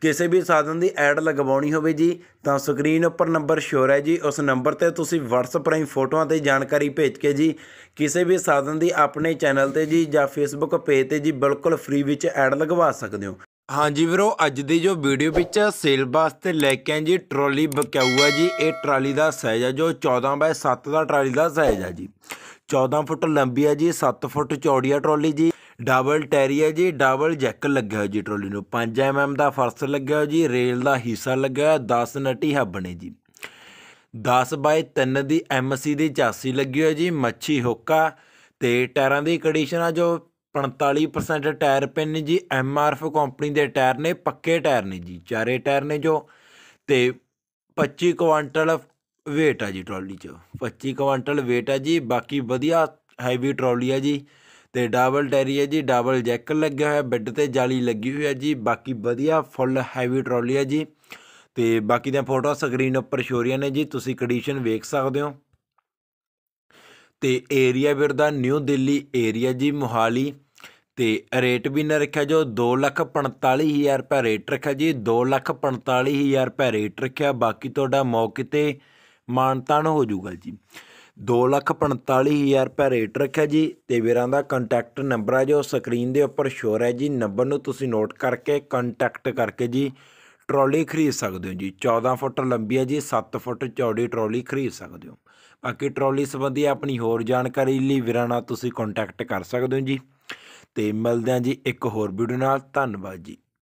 ਕਿਸੇ ਵੀ ਸਾਧਨ ਦੀ ਐਡ ਲਗਵਾਉਣੀ ਹੋਵੇ ਜੀ ਤਾਂ ਸਕਰੀਨ ਉੱਪਰ ਨੰਬਰ ਸ਼ੋਰ ਹੈ ਜੀ ਉਸ ਨੰਬਰ ਤੇ ਤੁਸੀਂ WhatsApp ਰਾਹੀਂ ਫੋਟੋਆਂ ਤੇ ਜਾਣਕਾਰੀ ਭੇਜ ਕੇ ਜੀ ਕਿਸੇ ਵੀ ਸਾਧਨ ਦੀ ਆਪਣੇ ਚੈਨਲ ਤੇ ਜੀ ਜਾਂ Facebook ਪੇਜ ਤੇ ਜੀ ਬਿਲਕੁਲ ਫ੍ਰੀ ਵਿੱਚ ਐਡ ਲਗਵਾ ਸਕਦੇ ਹੋ ਹਾਂਜੀ ਵੀਰੋ ਅੱਜ ਦੀ ਜੋ ਵੀਡੀਓ ਵਿੱਚ ਸੇਲ ਵਾਸਤੇ ਲੈ ਕੇ ਆਂ ਜੀ ਟਰਾਲੀ ਬਕਾਊਆ ਜੀ ਇਹ ਟਰਾਲੀ ਦਾ ਸਾਈਜ਼ ਆ ਜੋ 14 ਬਾਈ 7 ਦਾ ਟਰਾਲੀ ਦਾ ਸਾਈਜ਼ ਆ ਜੀ 14 ਫੁੱਟ ਲੰਬੀ ਆ ਜੀ 7 ਫੁੱਟ ਚੌੜੀ ਆ ਟਰਾਲੀ ਜੀ ਡਬਲ ਟੈਰੀਆ ਜੀ ਡਬਲ ਜੈਕ ਲੱਗਿਆ ਹੋਇਆ ਜੀ ਟਰਾਲੀ ਨੂੰ 5 ਐਮਐਮ ਦਾ ਫਰਸ ਲੱਗਿਆ ਹੋਇਆ ਜੀ ਰੇਲ ਦਾ ਹਿੱਸਾ ਲੱਗਿਆ 10 ਨਟੀ ਹੱਬ ਨੇ ਜੀ 10 ਬਾਏ 3 ਦੀ ਐਮਸੀ ਦੀ ਚਾਸੀ ਲੱਗੀ ਹੋਈ ਜੀ ਮੱਛੀ ਹੋਕਾ ਤੇ ਟਾਇਰਾਂ ਦੀ ਕੰਡੀਸ਼ਨ ਆ ਜੋ 45% ਟਾਇਰ ਪਿੰਨ ਜੀ ਐਮਆਰਐਫ ਕੰਪਨੀ ਦੇ ਟਾਇਰ ਨੇ ਪੱਕੇ ਟਾਇਰ ਨੇ ਜੀ ਚਾਰੇ ਟਾਇਰ ਨੇ ਜੋ ਤੇ 25 ਕੁਆਂਟਲ weight ਆ ਜੀ ਟਰਾਲੀ 'ਚ 25 ਕੁਆਂਟਲ weight ਆ ਜੀ ਬਾਕੀ ਵਧੀਆ ਹੈਵੀ ਟਰਾਲੀ ਆ ਜੀ ਤੇ ਡਬਲ ਟੈਰੀ ਹੈ ਜੀ ਡਬਲ ਜੈਕ ਲੱਗਿਆ ਹੋਇਆ ਬੈੱਡ ਤੇ ਜਾਲੀ ਲੱਗੀ ਹੋਈ ਹੈ ਜੀ ਬਾਕੀ ਵਧੀਆ ਫੁੱਲ ਹੈਵੀ ਟਰਾਲੀ ਹੈ ਜੀ ਤੇ ਬਾਕੀ ਦੀਆਂ ਫੋਟੋਆਂ ਸਕਰੀਨ ਉੱਪਰ ਸ਼ੋਰੀਆਂ ਰਹੀਆਂ ਨੇ ਜੀ ਤੁਸੀਂ ਕੰਡੀਸ਼ਨ ਵੇਖ ਸਕਦੇ ਹੋ ਤੇ ਏਰੀਆ ਵੀਰ ਦਾ ਨਿਊ ਦਿੱਲੀ ਏਰੀਆ ਜੀ ਮੁਹਾਲੀ ਤੇ ਰੇਟ ਵੀ ਨਾ ਰੱਖਿਆ ਜੋ 245000 ਰੁਪਏ ਰੇਟ ਰੱਖਿਆ ਜੀ 245000 ਰੁਪਏ ਰੇਟ ਰੱਖਿਆ ਬਾਕੀ ਤੁਹਾਡਾ ਮੌਕੇ ਤੇ ਮਾਨਤਾਨ ਹੋ ਜਾਊਗਾ ਜੀ 245000 ਰੁਪਏ ਰੇਟ ਰੱਖਿਆ ਜੀ ਤੇ ਵੀਰਾਂ ਦਾ ਕੰਟੈਕਟ ਨੰਬਰ ਆ ਜੋ ਸਕਰੀਨ ਦੇ ਉੱਪਰ ਸ਼ੋਰ ਹੈ ਜੀ ਨੰਬਰ ਨੂੰ ਤੁਸੀਂ ਨੋਟ ਕਰਕੇ ਕੰਟੈਕਟ ਕਰਕੇ ਜੀ ਟਰਾਲੀ ਖਰੀਦ ਸਕਦੇ ਹੋ ਜੀ 14 ਫੁੱਟ ਲੰਬੀ ਹੈ ਜੀ 7 ਫੁੱਟ ਚੌੜੀ ਟਰਾਲੀ ਖਰੀਦ ਸਕਦੇ ਹੋ ਬਾਕੀ ਟਰਾਲੀ ਸੰਬੰਧੀ ਆਪਣੀ ਹੋਰ ਜਾਣਕਾਰੀ ਲਈ ਵੀਰਾਂ ਨਾਲ ਤੁਸੀਂ ਕੰਟੈਕਟ ਕਰ ਸਕਦੇ ਹੋ ਜੀ ਤੇ ਮਿਲਦੇ ਹਾਂ ਜੀ ਇੱਕ ਹੋਰ ਵੀਡੀਓ ਨਾਲ ਧੰਨਵਾਦ ਜੀ